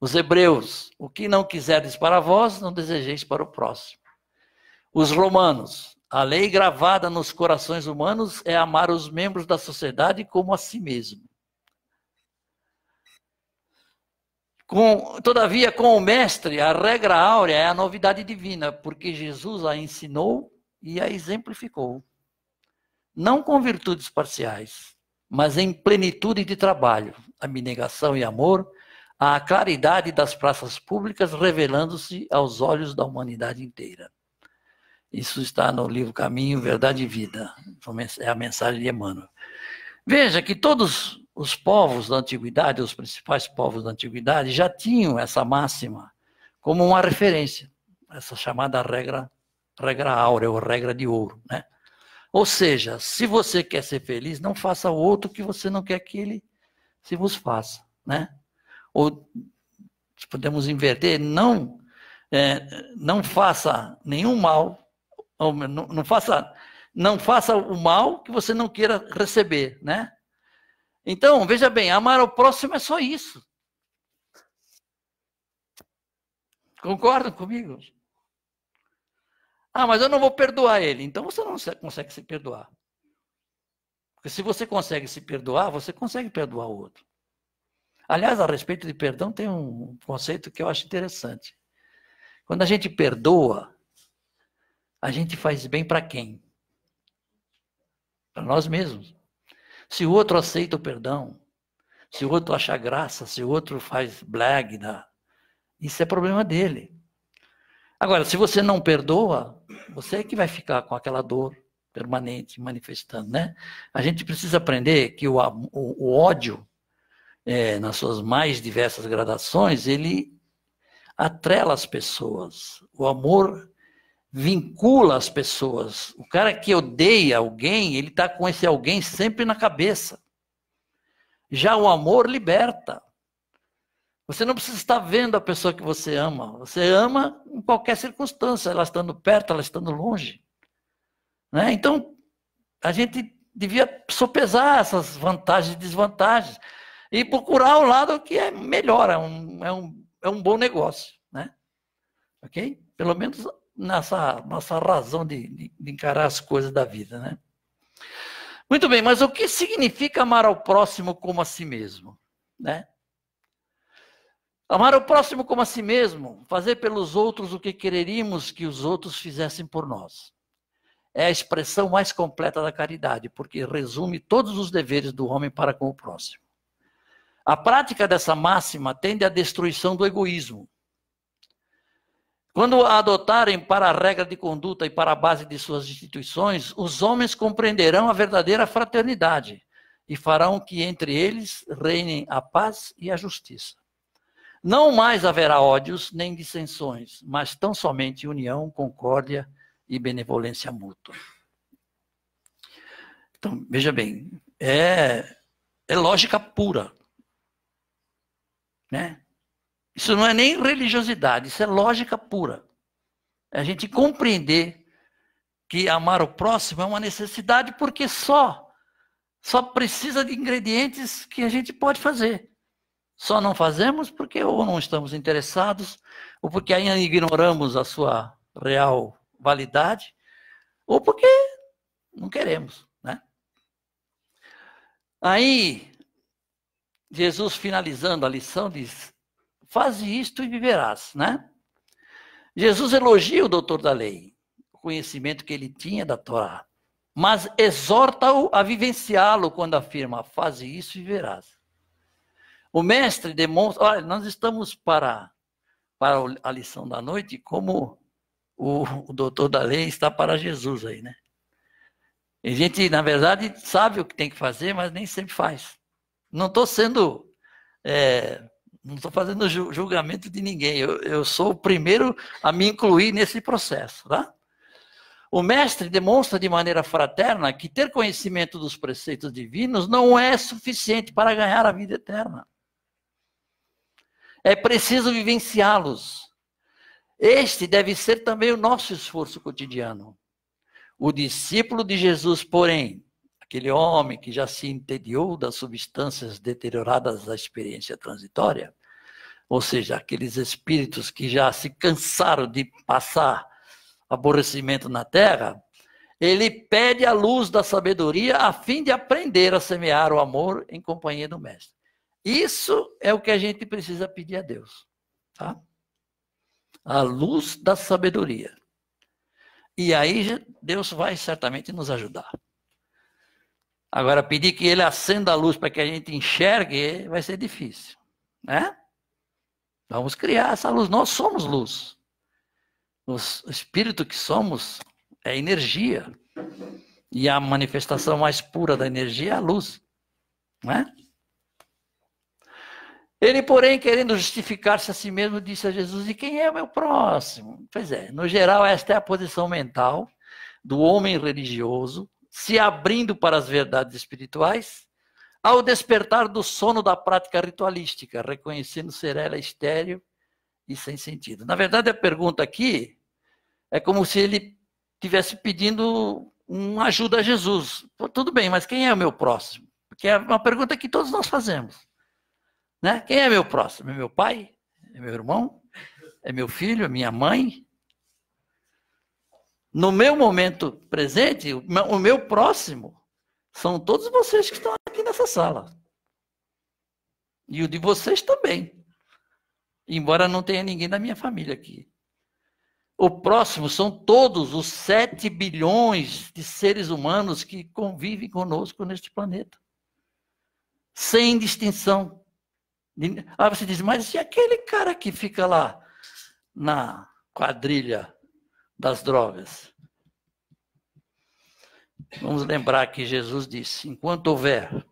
Os hebreus, o que não quiseres para vós, não desejeis para o próximo. Os romanos, a lei gravada nos corações humanos é amar os membros da sociedade como a si mesmo. Com, todavia, com o Mestre, a regra áurea é a novidade divina, porque Jesus a ensinou e a exemplificou. Não com virtudes parciais, mas em plenitude de trabalho, abnegação e amor, à claridade das praças públicas, revelando-se aos olhos da humanidade inteira. Isso está no livro Caminho, Verdade e Vida. Então, é a mensagem de Emmanuel. Veja que todos os povos da antiguidade, os principais povos da antiguidade, já tinham essa máxima como uma referência, essa chamada regra, regra áurea ou regra de ouro. Né? Ou seja, se você quer ser feliz, não faça o outro que você não quer que ele se vos faça. Né? Ou podemos inverter, não, é, não faça nenhum mal, não, não, faça, não faça o mal que você não queira receber, né? Então, veja bem, amar ao próximo é só isso. Concordam comigo? Ah, mas eu não vou perdoar ele. Então você não consegue se perdoar. Porque se você consegue se perdoar, você consegue perdoar o outro. Aliás, a respeito de perdão, tem um conceito que eu acho interessante. Quando a gente perdoa, a gente faz bem para quem? Para nós mesmos. Se o outro aceita o perdão, se o outro acha graça, se o outro faz blague, dá, isso é problema dele. Agora, se você não perdoa, você é que vai ficar com aquela dor permanente manifestando, né? A gente precisa aprender que o, o, o ódio, é, nas suas mais diversas gradações, ele atrela as pessoas. O amor vincula as pessoas. O cara que odeia alguém, ele está com esse alguém sempre na cabeça. Já o amor liberta. Você não precisa estar vendo a pessoa que você ama. Você ama em qualquer circunstância, ela estando perto, ela estando longe. Né? Então, a gente devia sopesar essas vantagens e desvantagens e procurar o lado que é melhor, é um, é um, é um bom negócio. Né? Ok? Pelo menos nessa nossa razão de, de, de encarar as coisas da vida, né? Muito bem, mas o que significa amar ao próximo como a si mesmo, né? Amar o próximo como a si mesmo, fazer pelos outros o que quereríamos que os outros fizessem por nós. É a expressão mais completa da caridade, porque resume todos os deveres do homem para com o próximo. A prática dessa máxima tende à destruição do egoísmo, quando a adotarem para a regra de conduta e para a base de suas instituições, os homens compreenderão a verdadeira fraternidade e farão que entre eles reinem a paz e a justiça. Não mais haverá ódios nem dissensões, mas tão somente união, concórdia e benevolência mútua. Então, veja bem, é, é lógica pura. Né? Isso não é nem religiosidade, isso é lógica pura. É a gente compreender que amar o próximo é uma necessidade porque só só precisa de ingredientes que a gente pode fazer. Só não fazemos porque ou não estamos interessados, ou porque ainda ignoramos a sua real validade, ou porque não queremos, né? Aí Jesus finalizando a lição diz: Faze isto e viverás, né? Jesus elogia o doutor da lei, o conhecimento que ele tinha da Torá, mas exorta-o a vivenciá-lo quando afirma: faze isso e viverás. O mestre demonstra, olha, nós estamos para para a lição da noite como o, o doutor da lei está para Jesus aí, né? A gente, na verdade, sabe o que tem que fazer, mas nem sempre faz. Não estou sendo é, não estou fazendo julgamento de ninguém. Eu, eu sou o primeiro a me incluir nesse processo, tá? O mestre demonstra de maneira fraterna que ter conhecimento dos preceitos divinos não é suficiente para ganhar a vida eterna. É preciso vivenciá-los. Este deve ser também o nosso esforço cotidiano. O discípulo de Jesus, porém, aquele homem que já se entediou das substâncias deterioradas da experiência transitória, ou seja, aqueles espíritos que já se cansaram de passar aborrecimento na terra, ele pede a luz da sabedoria a fim de aprender a semear o amor em companhia do mestre. Isso é o que a gente precisa pedir a Deus, tá? A luz da sabedoria. E aí Deus vai certamente nos ajudar. Agora, pedir que ele acenda a luz para que a gente enxergue vai ser difícil, né? Vamos criar essa luz. Nós somos luz. O espírito que somos é energia. E a manifestação mais pura da energia é a luz, né? Ele, porém, querendo justificar-se a si mesmo, disse a Jesus: E quem é o meu próximo? Pois é, no geral, esta é a posição mental do homem religioso se abrindo para as verdades espirituais, ao despertar do sono da prática ritualística, reconhecendo ser ela estéril e sem sentido. Na verdade, a pergunta aqui é como se ele tivesse pedindo uma ajuda a Jesus. Pô, tudo bem, mas quem é o meu próximo? Porque é uma pergunta que todos nós fazemos. Né? Quem é meu próximo? É meu pai? É meu irmão? É meu filho? É minha mãe? no meu momento presente, o meu próximo, são todos vocês que estão aqui nessa sala. E o de vocês também. Embora não tenha ninguém da minha família aqui. O próximo são todos os 7 bilhões de seres humanos que convivem conosco neste planeta. Sem distinção. Aí você diz, mas e aquele cara que fica lá na quadrilha das drogas. Vamos lembrar que Jesus disse: enquanto houver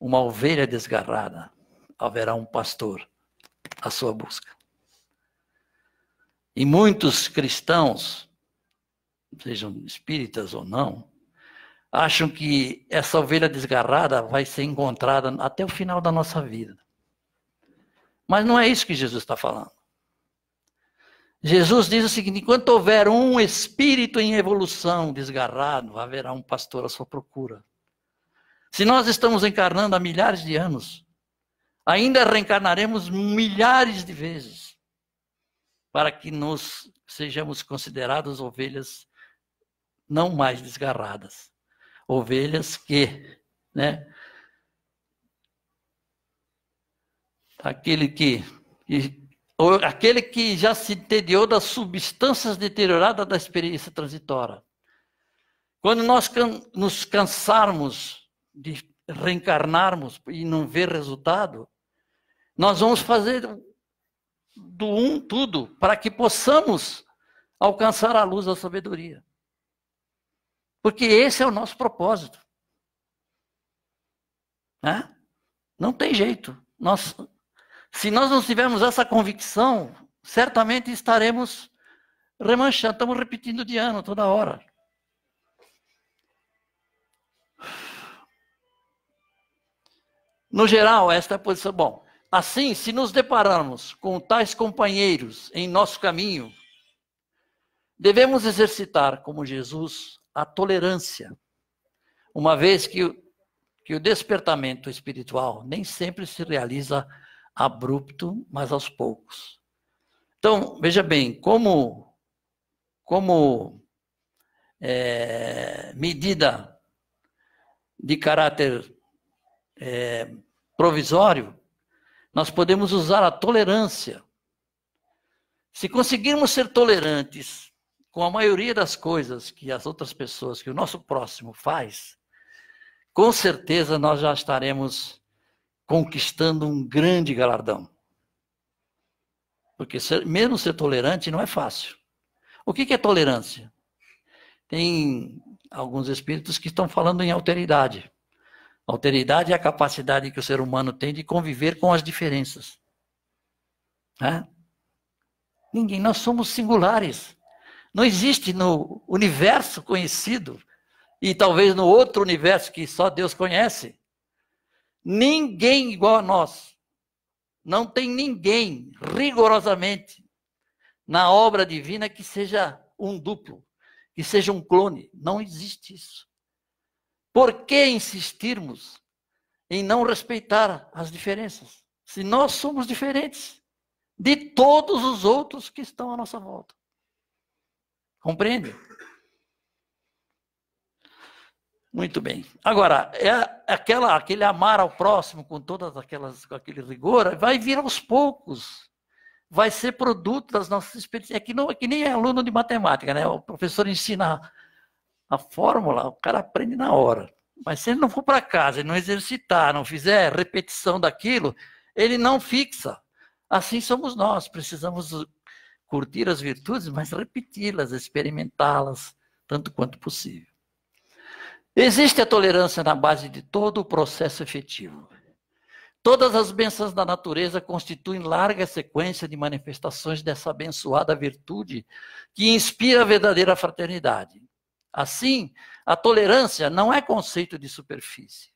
uma ovelha desgarrada, haverá um pastor à sua busca. E muitos cristãos, sejam espíritas ou não, acham que essa ovelha desgarrada vai ser encontrada até o final da nossa vida. Mas não é isso que Jesus está falando. Jesus diz o seguinte: enquanto houver um espírito em evolução desgarrado, haverá um pastor à sua procura. Se nós estamos encarnando há milhares de anos, ainda reencarnaremos milhares de vezes para que nos sejamos considerados ovelhas não mais desgarradas, ovelhas que, né, aquele que, que aquele que já se entediou das substâncias deterioradas da experiência transitória. Quando nós can nos cansarmos de reencarnarmos e não ver resultado, nós vamos fazer do um tudo para que possamos alcançar a luz da sabedoria. Porque esse é o nosso propósito. Né? Não tem jeito. Nós se nós não tivermos essa convicção, certamente estaremos remanchando, estamos repetindo de ano toda hora. No geral, esta é a posição. Bom, assim, se nos depararmos com tais companheiros em nosso caminho, devemos exercitar, como Jesus, a tolerância, uma vez que, que o despertamento espiritual nem sempre se realiza abrupto, mas aos poucos. Então, veja bem, como, como é, medida de caráter é, provisório, nós podemos usar a tolerância. Se conseguirmos ser tolerantes com a maioria das coisas que as outras pessoas, que o nosso próximo faz, com certeza nós já estaremos conquistando um grande galardão. Porque ser, mesmo ser tolerante não é fácil. O que, que é tolerância? Tem alguns espíritos que estão falando em alteridade. Alteridade é a capacidade que o ser humano tem de conviver com as diferenças. Né? Ninguém, nós somos singulares. Não existe no universo conhecido e talvez no outro universo que só Deus conhece Ninguém igual a nós. Não tem ninguém, rigorosamente, na obra divina que seja um duplo, que seja um clone. Não existe isso. Por que insistirmos em não respeitar as diferenças? Se nós somos diferentes de todos os outros que estão à nossa volta. Compreende? Muito bem. Agora, é aquela, aquele amar ao próximo com todas aquelas, com aquele rigor, vai vir aos poucos. Vai ser produto das nossas experiências. É que, não, é que nem é aluno de matemática, né? O professor ensina a, fórmula, o cara aprende na hora. Mas se ele não for para casa, e não exercitar, não fizer repetição daquilo, ele não fixa. Assim somos nós, precisamos curtir as virtudes, mas repeti-las, experimentá-las tanto quanto possível. Existe a tolerância na base de todo o processo efetivo. Todas as bênçãos da natureza constituem larga sequência de manifestações dessa abençoada virtude que inspira a verdadeira fraternidade. Assim, a tolerância não é conceito de superfície.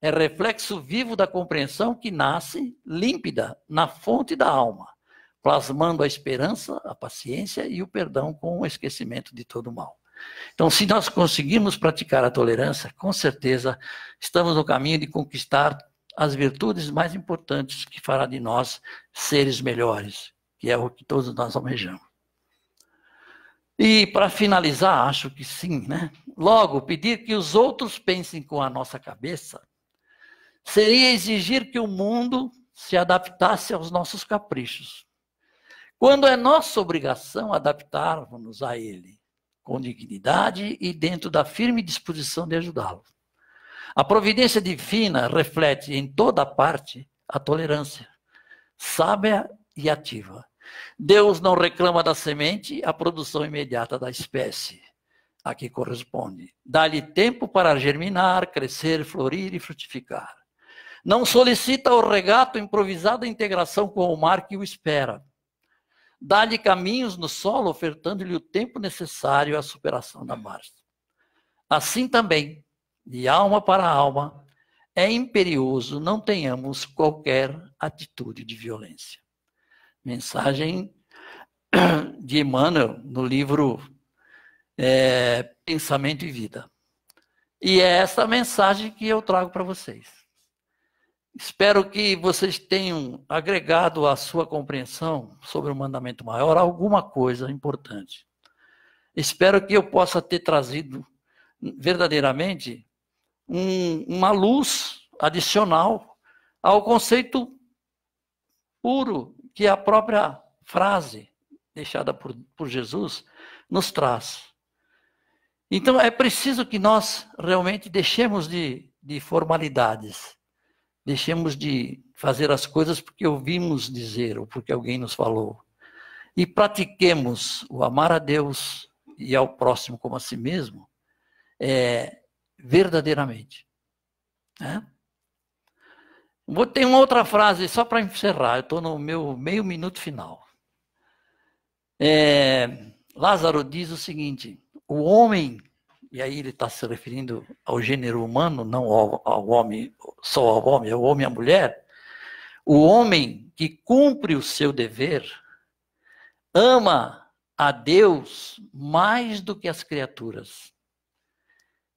É reflexo vivo da compreensão que nasce límpida na fonte da alma, plasmando a esperança, a paciência e o perdão com o esquecimento de todo mal. Então, se nós conseguirmos praticar a tolerância, com certeza estamos no caminho de conquistar as virtudes mais importantes que fará de nós seres melhores, que é o que todos nós almejamos. E para finalizar, acho que sim, né? Logo, pedir que os outros pensem com a nossa cabeça seria exigir que o mundo se adaptasse aos nossos caprichos. Quando é nossa obrigação adaptarmos-nos a ele, com dignidade e dentro da firme disposição de ajudá-lo. A providência divina reflete em toda parte a tolerância, sábia e ativa. Deus não reclama da semente a produção imediata da espécie a que corresponde. Dá-lhe tempo para germinar, crescer, florir e frutificar. Não solicita o regato improvisado a integração com o mar que o espera dá-lhe caminhos no solo, ofertando-lhe o tempo necessário à superação da marcha. Assim também, de alma para alma, é imperioso não tenhamos qualquer atitude de violência. Mensagem de Emmanuel no livro é, Pensamento e Vida. E é essa mensagem que eu trago para vocês. Espero que vocês tenham agregado à sua compreensão sobre o mandamento maior alguma coisa importante. Espero que eu possa ter trazido verdadeiramente um, uma luz adicional ao conceito puro que a própria frase deixada por, por Jesus nos traz. Então é preciso que nós realmente deixemos de, de formalidades Deixemos de fazer as coisas porque ouvimos dizer ou porque alguém nos falou. E pratiquemos o amar a Deus e ao próximo como a si mesmo é, verdadeiramente. Né? Vou ter uma outra frase só para encerrar. Eu estou no meu meio minuto final. É, Lázaro diz o seguinte: o homem e aí ele está se referindo ao gênero humano, não ao, ao homem, só ao homem, ao homem e à mulher, o homem que cumpre o seu dever ama a Deus mais do que as criaturas,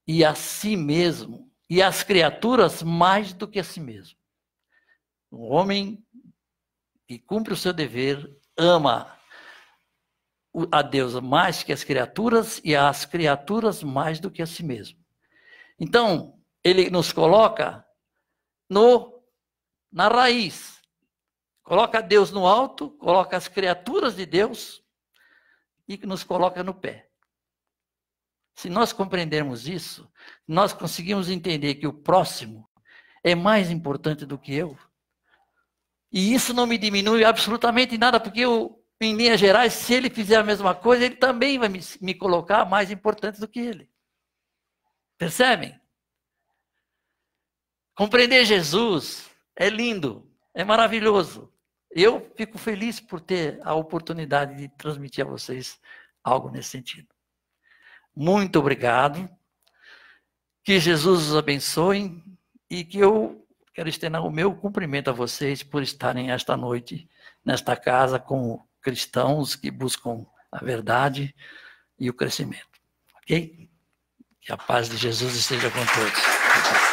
e a si mesmo, e as criaturas mais do que a si mesmo. O homem que cumpre o seu dever ama a Deus mais que as criaturas e às criaturas mais do que a si mesmo. Então, ele nos coloca no na raiz. Coloca Deus no alto, coloca as criaturas de Deus e nos coloca no pé. Se nós compreendermos isso, nós conseguimos entender que o próximo é mais importante do que eu. E isso não me diminui absolutamente nada, porque eu em linhas gerais, se ele fizer a mesma coisa, ele também vai me, me colocar mais importante do que ele. Percebem? Compreender Jesus é lindo, é maravilhoso. Eu fico feliz por ter a oportunidade de transmitir a vocês algo nesse sentido. Muito obrigado. Que Jesus os abençoe e que eu quero estender o meu cumprimento a vocês por estarem esta noite nesta casa com cristãos que buscam a verdade e o crescimento. Ok? Que a paz de Jesus esteja com todos.